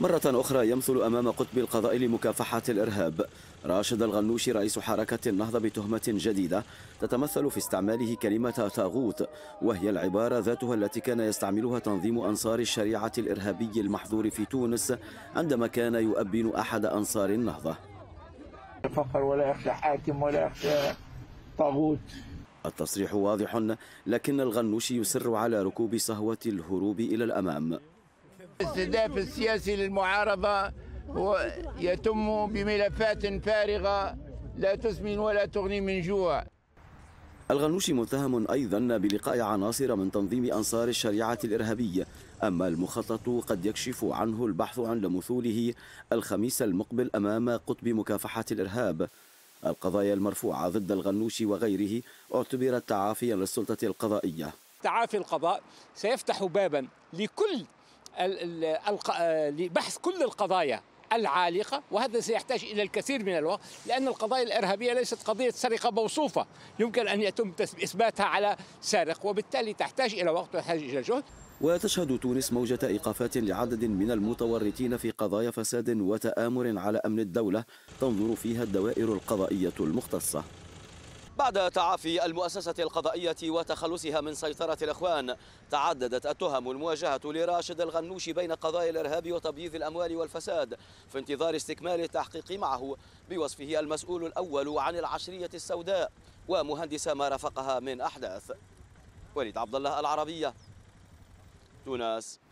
مرة أخرى يمثل أمام قطب القضاء لمكافحة الإرهاب راشد الغنوشي رئيس حركة النهضة بتهمة جديدة تتمثل في استعماله كلمة تاغوت وهي العبارة ذاتها التي كان يستعملها تنظيم أنصار الشريعة الإرهابي المحظور في تونس عندما كان يؤبن أحد أنصار النهضة الفقر ولا يخشى حاكم ولا يخشى طاغوت التصريح واضح لكن الغنوشي يصر على ركوب صهوة الهروب إلى الأمام الاستهداف السياسي للمعارضة يتم بملفات فارغة لا تسمن ولا تغني من جوع الغنوشي متهم أيضا بلقاء عناصر من تنظيم أنصار الشريعة الإرهابية أما المخطط قد يكشف عنه البحث عن لمثوله الخميس المقبل أمام قطب مكافحة الإرهاب القضايا المرفوعة ضد الغنوشي وغيره اعتبرت تعافيا للسلطة القضائية تعافي القضاء سيفتح بابا لكل لبحث كل القضايا العالقة وهذا سيحتاج إلى الكثير من الوقت لأن القضايا الإرهابية ليست قضية سرقة موصوفة يمكن أن يتم إثباتها على سارق وبالتالي تحتاج إلى وقت وتحتاج إلى جهد وتشهد تونس موجة إيقافات لعدد من المتورطين في قضايا فساد وتآمر على أمن الدولة تنظر فيها الدوائر القضائية المختصة بعد تعافي المؤسسة القضائية وتخلصها من سيطرة الإخوان تعددت التهم المواجهة لراشد الغنوشي بين قضايا الإرهاب وتبييض الأموال والفساد في انتظار استكمال التحقيق معه بوصفه المسؤول الأول عن العشرية السوداء ومهندس ما رافقها من أحداث وليد عبد الله العربية تونس